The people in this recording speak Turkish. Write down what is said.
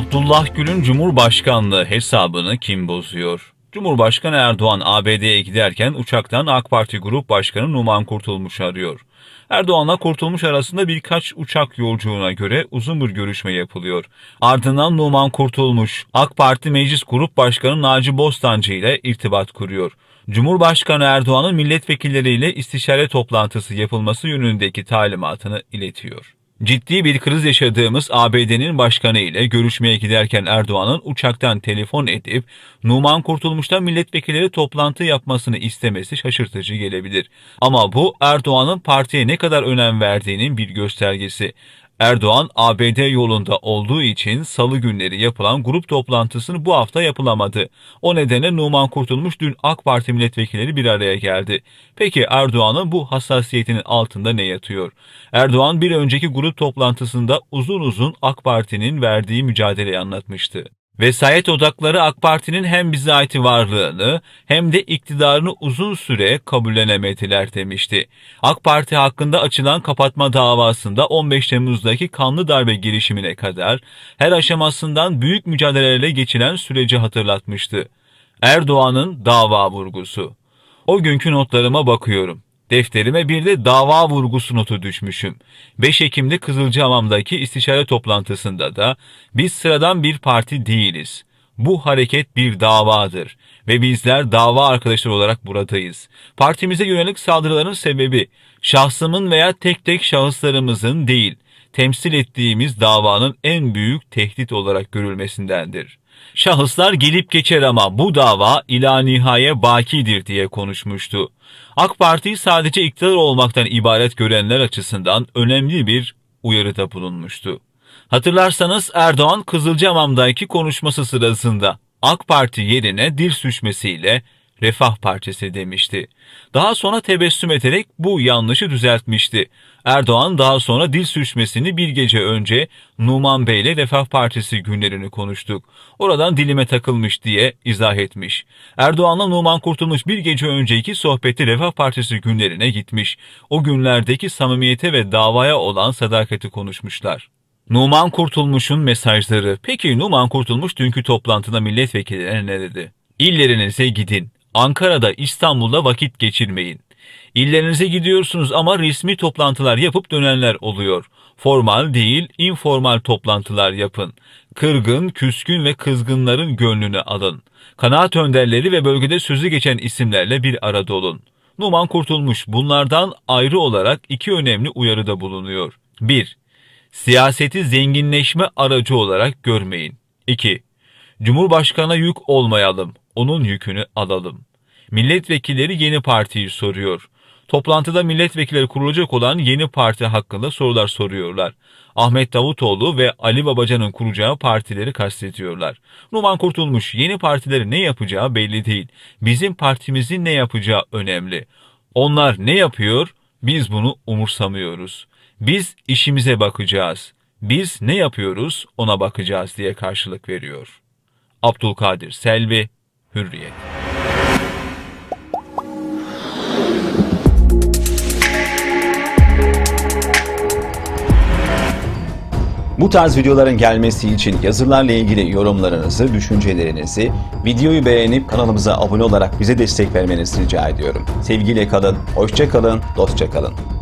Abdullah Gül'ün Cumhurbaşkanlığı hesabını kim bozuyor? Cumhurbaşkanı Erdoğan ABD'ye giderken uçaktan AK Parti Grup Başkanı Numan Kurtulmuş arıyor. Erdoğan'la Kurtulmuş arasında birkaç uçak yolculuğuna göre uzun bir görüşme yapılıyor. Ardından Numan Kurtulmuş, AK Parti Meclis Grup Başkanı Naci Bostancı ile irtibat kuruyor. Cumhurbaşkanı Erdoğan'ın milletvekilleriyle istişare toplantısı yapılması yönündeki talimatını iletiyor. Ciddi bir kriz yaşadığımız ABD'nin başkanı ile görüşmeye giderken Erdoğan'ın uçaktan telefon edip Numan Kurtulmuş'ta milletvekilleri toplantı yapmasını istemesi şaşırtıcı gelebilir. Ama bu Erdoğan'ın partiye ne kadar önem verdiğinin bir göstergesi. Erdoğan ABD yolunda olduğu için salı günleri yapılan grup toplantısını bu hafta yapılamadı. O nedenle Numan Kurtulmuş dün AK Parti milletvekilleri bir araya geldi. Peki Erdoğan'ın bu hassasiyetinin altında ne yatıyor? Erdoğan bir önceki grup toplantısında uzun uzun AK Parti'nin verdiği mücadeleyi anlatmıştı. Vesayet odakları AK Parti'nin hem bize ait varlığını hem de iktidarını uzun süre kabullenemediler demişti. AK Parti hakkında açılan kapatma davasında 15 Temmuz'daki kanlı darbe girişimine kadar her aşamasından büyük mücadelelerle geçilen süreci hatırlatmıştı. Erdoğan'ın dava vurgusu. O günkü notlarıma bakıyorum. Defterime bir de dava vurgusu notu düşmüşüm. 5 Ekim'de Kızılcahamam'daki istişare toplantısında da biz sıradan bir parti değiliz. Bu hareket bir davadır ve bizler dava arkadaşları olarak buradayız. Partimize yönelik saldırıların sebebi şahsımın veya tek tek şahıslarımızın değil, temsil ettiğimiz davanın en büyük tehdit olarak görülmesindendir.'' Şahıslar gelip geçer ama bu dava ila nihaye bakidir diye konuşmuştu. AK Parti'yi sadece iktidar olmaktan ibaret görenler açısından önemli bir uyarıda bulunmuştu. Hatırlarsanız Erdoğan Kızılcamam'daki konuşması sırasında AK Parti yerine dil sürçmesiyle Refah Partisi demişti. Daha sonra tebessüm ederek bu yanlışı düzeltmişti. Erdoğan daha sonra dil sürçmesini bir gece önce Numan Bey ile Refah Partisi günlerini konuştuk. Oradan dilime takılmış diye izah etmiş. Erdoğan'la Numan Kurtulmuş bir gece önceki sohbeti Refah Partisi günlerine gitmiş. O günlerdeki samimiyete ve davaya olan sadakati konuşmuşlar. Numan Kurtulmuş'un mesajları. Peki Numan Kurtulmuş dünkü toplantıda milletvekillerine ne dedi? İllerinize gidin. Ankara'da, İstanbul'da vakit geçirmeyin. İllerinize gidiyorsunuz ama resmi toplantılar yapıp dönenler oluyor. Formal değil, informal toplantılar yapın. Kırgın, küskün ve kızgınların gönlünü alın. Kanaat önderleri ve bölgede sözü geçen isimlerle bir arada olun. Numan Kurtulmuş bunlardan ayrı olarak iki önemli uyarıda bulunuyor. 1. Siyaseti zenginleşme aracı olarak görmeyin. 2. Cumhurbaşkanına yük olmayalım onun yükünü alalım. Milletvekilleri yeni partiyi soruyor. Toplantıda milletvekilleri kurulacak olan yeni parti hakkında sorular soruyorlar. Ahmet Davutoğlu ve Ali Babacan'ın kuracağı partileri kastediyorlar. Numan Kurtulmuş yeni partileri ne yapacağı belli değil. Bizim partimizin ne yapacağı önemli. Onlar ne yapıyor biz bunu umursamıyoruz. Biz işimize bakacağız. Biz ne yapıyoruz ona bakacağız diye karşılık veriyor. Abdülkadir Selvi Hürriyet. Bu tarz videoların gelmesi için yazılarla ilgili yorumlarınızı, düşüncelerinizi, videoyu beğenip kanalımıza abone olarak bize destek vermenizi rica ediyorum. Sevgiyle kalın, hoşça kalın, dostça kalın.